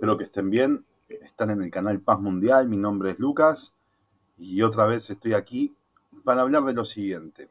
Espero que estén bien. Están en el canal Paz Mundial. Mi nombre es Lucas y otra vez estoy aquí para hablar de lo siguiente.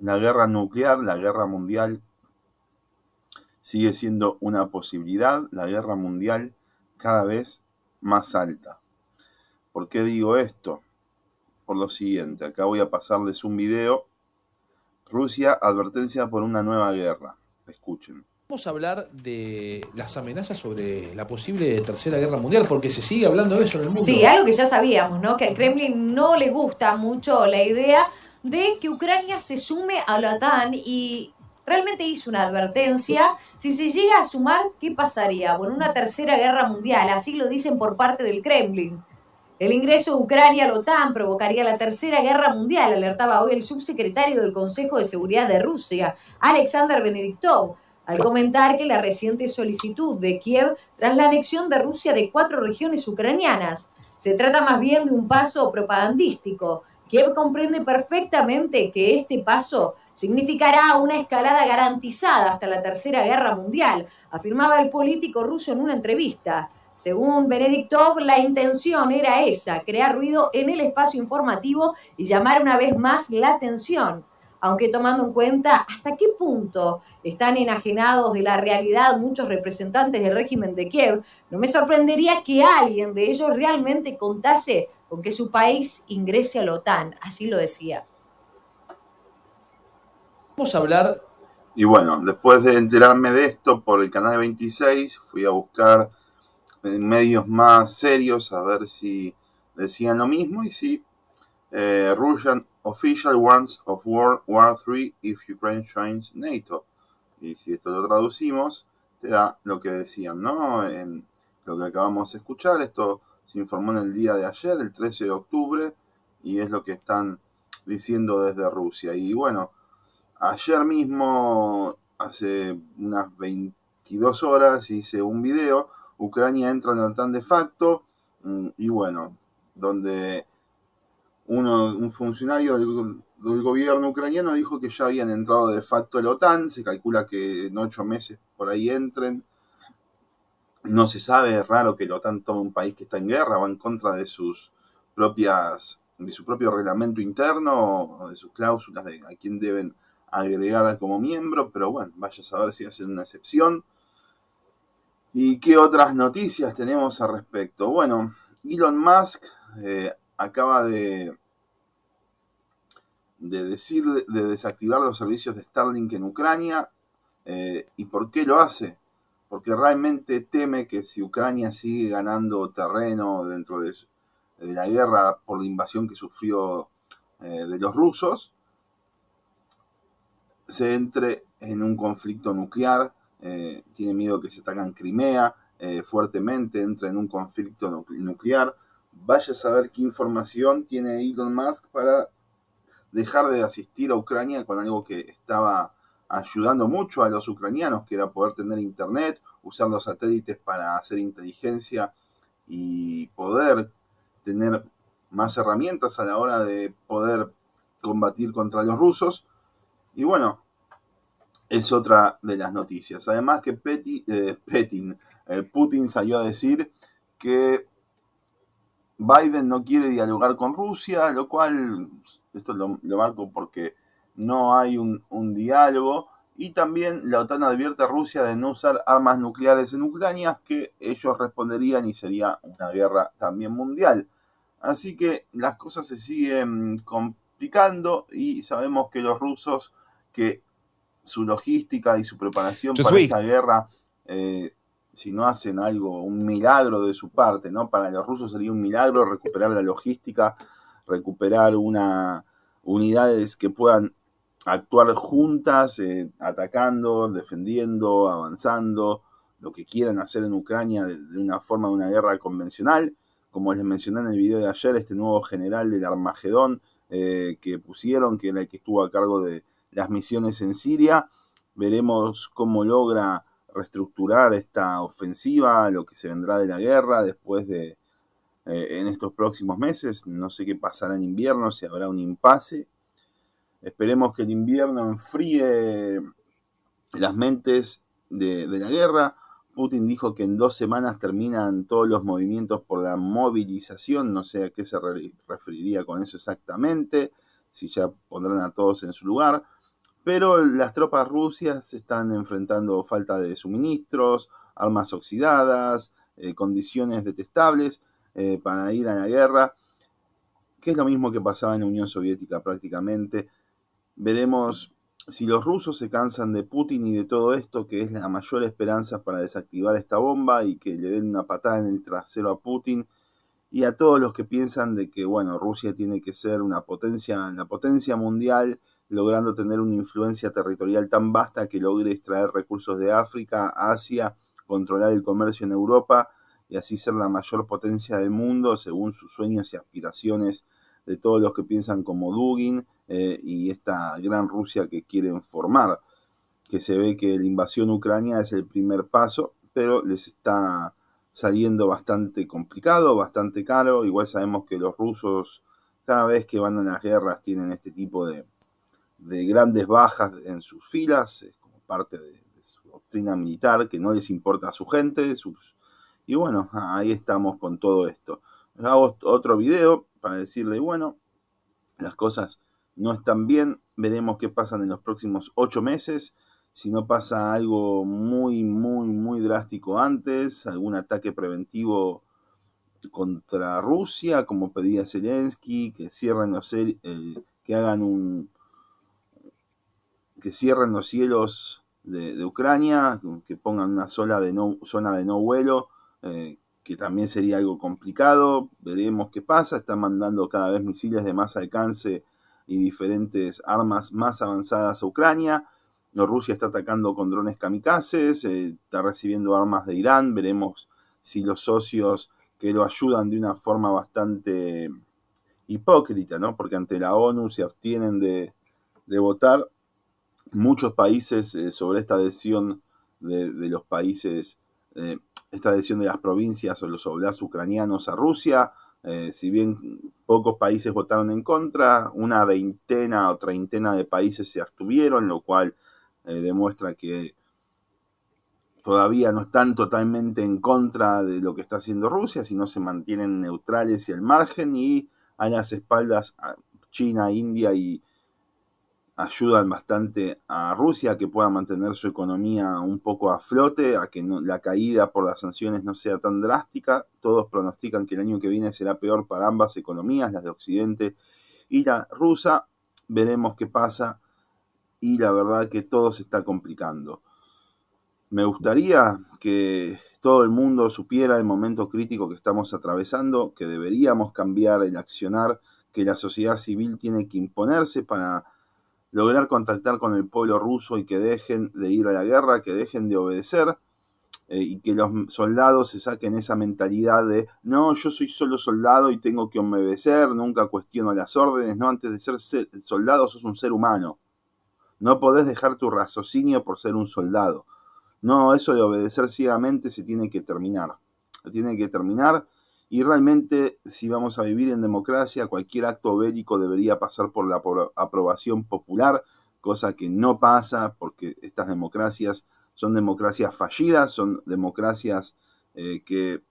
La guerra nuclear, la guerra mundial, sigue siendo una posibilidad. La guerra mundial cada vez más alta. ¿Por qué digo esto? Por lo siguiente. Acá voy a pasarles un video. Rusia, advertencia por una nueva guerra. Escuchen a hablar de las amenazas sobre la posible tercera guerra mundial, porque se sigue hablando de eso en el mundo. Sí, algo que ya sabíamos, ¿no? Que al Kremlin no le gusta mucho la idea de que Ucrania se sume a la OTAN y realmente hizo una advertencia. Si se llega a sumar, ¿qué pasaría? Bueno, una tercera guerra mundial, así lo dicen por parte del Kremlin. El ingreso de Ucrania a la OTAN provocaría la tercera guerra mundial, alertaba hoy el subsecretario del Consejo de Seguridad de Rusia, Alexander Benediktov al comentar que la reciente solicitud de Kiev tras la anexión de Rusia de cuatro regiones ucranianas se trata más bien de un paso propagandístico. Kiev comprende perfectamente que este paso significará una escalada garantizada hasta la Tercera Guerra Mundial, afirmaba el político ruso en una entrevista. Según Benediktov, la intención era esa, crear ruido en el espacio informativo y llamar una vez más la atención aunque tomando en cuenta hasta qué punto están enajenados de la realidad muchos representantes del régimen de Kiev, no me sorprendería que alguien de ellos realmente contase con que su país ingrese a la OTAN, así lo decía. Vamos a hablar... Y bueno, después de enterarme de esto por el canal 26, fui a buscar en medios más serios a ver si decían lo mismo y si eh, Official Ones of World War III if Ukraine joins NATO. Y si esto lo traducimos, te da lo que decían, ¿no? En lo que acabamos de escuchar, esto se informó en el día de ayer, el 13 de octubre, y es lo que están diciendo desde Rusia. Y bueno, ayer mismo, hace unas 22 horas, hice un video, Ucrania entra en el tan de facto, mm, y bueno, donde un funcionario del, gobierno ucraniano dijo que ya habían entrado de facto a la OTAN, se calcula que en ocho meses por ahí entren. No se sabe, es raro que la OTAN tome un país que está en guerra, va en contra de sus propias, de su propio reglamento interno, o de sus cláusulas de a quién deben agregar como miembro, pero bueno, vaya a saber si hacen una excepción. ¿Y qué otras noticias tenemos al respecto? Bueno, Elon Musk eh, acaba de de, decir, de desactivar los servicios de Starlink en Ucrania. Eh, ¿Y por qué lo hace? Porque realmente teme que si Ucrania sigue ganando terreno dentro de, la guerra por la invasión que sufrió eh, de los rusos, se entre en un conflicto nuclear, eh, tiene miedo que se en Crimea fuertemente, entre en un conflicto nuclear. Vaya a saber qué información tiene Elon Musk para dejar de asistir a Ucrania con algo que estaba ayudando mucho a los ucranianos, que era poder tener internet, usar los satélites para hacer inteligencia y poder tener más herramientas a la hora de poder combatir contra los rusos. Y bueno, es otra de las noticias. Además que Peti, eh, eh, Putin salió a decir que Biden no quiere dialogar con Rusia, lo cual, esto lo, marco porque no hay un, diálogo. Y también la OTAN advierte a Rusia de no usar armas nucleares en Ucrania, que ellos responderían y sería una guerra también mundial. Así que las cosas se siguen complicando y sabemos que los rusos, que su logística y su preparación para esta guerra eh, si no hacen algo, un milagro de su parte, ¿no? Para los rusos sería un milagro recuperar la logística, recuperar una unidades que puedan actuar juntas, eh, atacando, defendiendo, avanzando, lo que quieran hacer en Ucrania de, una forma de una guerra convencional. Como les mencioné en el video de ayer, este nuevo general del Armagedón eh, que pusieron, que era el que estuvo a cargo de las misiones en Siria. Veremos cómo logra reestructurar esta ofensiva, lo que se vendrá de la guerra después de eh, en estos próximos meses. No sé qué pasará en invierno, si habrá un impasse. Esperemos que el invierno enfríe las mentes de, de la guerra. Putin dijo que en dos semanas terminan todos los movimientos por la movilización, no sé a qué se referiría con eso exactamente, si ya pondrán a todos en su lugar pero las tropas rusias se están enfrentando falta de suministros, armas oxidadas, eh, condiciones detestables eh, para ir a la guerra, que es lo mismo que pasaba en la Unión Soviética prácticamente. Veremos si los rusos se cansan de Putin y de todo esto, que es la mayor esperanza para desactivar esta bomba y que le den una patada en el trasero a Putin y a todos los que piensan de que, bueno, Rusia tiene que ser una potencia, la potencia mundial logrando tener una influencia territorial tan vasta que logre extraer recursos de África, Asia, controlar el comercio en Europa y así ser la mayor potencia del mundo según sus sueños y aspiraciones de todos los que piensan como Dugin eh, y esta gran Rusia que quieren formar, que se ve que la invasión ucrania es el primer paso, pero les está saliendo bastante complicado, bastante caro, igual sabemos que los rusos cada vez que van a las guerras tienen este tipo de, de grandes bajas en sus filas, como parte de, su doctrina militar, que no les importa a su gente. Sus... Y bueno, ahí estamos con todo esto. hago otro video para decirle, bueno, las cosas no están bien, veremos qué pasan en los próximos ocho meses. Si no pasa algo muy, muy, muy drástico antes, algún ataque preventivo contra Rusia, como pedía Zelensky, que cierren los, eh, que hagan un, que cierren los cielos de, Ucrania, que pongan una zona de no vuelo, eh, que también sería algo complicado. Veremos qué pasa. Están mandando cada vez misiles de más alcance y diferentes armas más avanzadas a Ucrania. Rusia está atacando con drones kamikazes, eh, está recibiendo armas de Irán. Veremos si los socios que lo ayudan de una forma bastante hipócrita, ¿no? Porque ante la ONU se abstienen de votar muchos países eh, sobre esta adhesión de, los países, eh, esta adhesión de las provincias o los oblasts ucranianos a Rusia. Eh, si bien pocos países votaron en contra, una veintena o treintena de países se abstuvieron, lo cual demuestra que todavía no están totalmente en contra de lo que está haciendo Rusia, sino se mantienen neutrales y al margen y a las espaldas China, India y, ayudan bastante a Rusia a que pueda mantener su economía un poco a flote, a que la caída por las sanciones no sea tan drástica. Todos pronostican que el año que viene será peor para ambas economías, las de Occidente y la rusa. Veremos qué pasa y la verdad que todo se está complicando. Me gustaría que todo el mundo supiera el momento crítico que estamos atravesando, que deberíamos cambiar el accionar, que la sociedad civil tiene que imponerse para lograr contactar con el pueblo ruso y que dejen de ir a la guerra, que dejen de obedecer eh, y que los soldados se saquen esa mentalidad de no, yo soy solo soldado y tengo que obedecer, nunca cuestiono las órdenes, no, antes de ser, soldado sos un ser humano. No podés dejar tu raciocinio por ser un soldado. No, eso de obedecer ciegamente se tiene que terminar. Se tiene que terminar y realmente, si vamos a vivir en democracia, cualquier acto bélico debería pasar por la aprobación popular, cosa que no pasa porque estas democracias son democracias fallidas, son democracias eh, que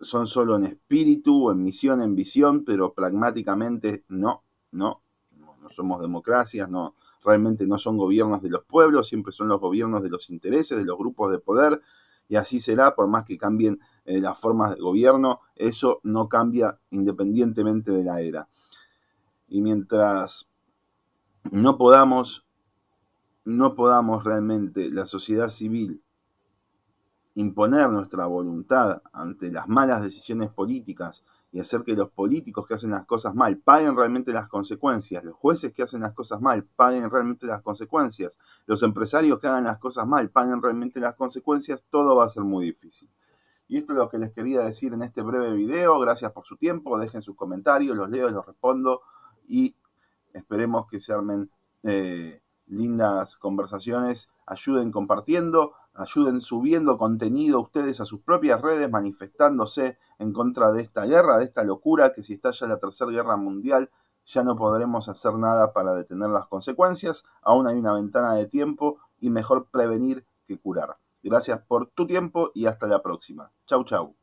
son solo en espíritu o en misión, en visión, pero pragmáticamente no, no, no somos democracias, no, realmente no son gobiernos de los pueblos, siempre son los gobiernos de los intereses, de los grupos de poder, y así será por más que cambien eh, las formas de gobierno, eso no cambia independientemente de la era. Y mientras no podamos, no podamos realmente la sociedad civil imponer nuestra voluntad ante las malas decisiones políticas y hacer que los políticos que hacen las cosas mal paguen realmente las consecuencias, los jueces que hacen las cosas mal paguen realmente las consecuencias, los empresarios que hagan las cosas mal paguen realmente las consecuencias, todo va a ser muy difícil. Y esto es lo que les quería decir en este breve video. Gracias por su tiempo. Dejen sus comentarios, los leo, los respondo y esperemos que se armen eh, lindas conversaciones. Ayuden compartiendo, ayuden subiendo contenido ustedes a sus propias redes, manifestándose en contra de esta guerra, de esta locura que si estalla la Tercera Guerra Mundial ya no podremos hacer nada para detener las consecuencias. Aún hay una ventana de tiempo y mejor prevenir que curar. Gracias por tu tiempo y hasta la próxima. Chau, chau.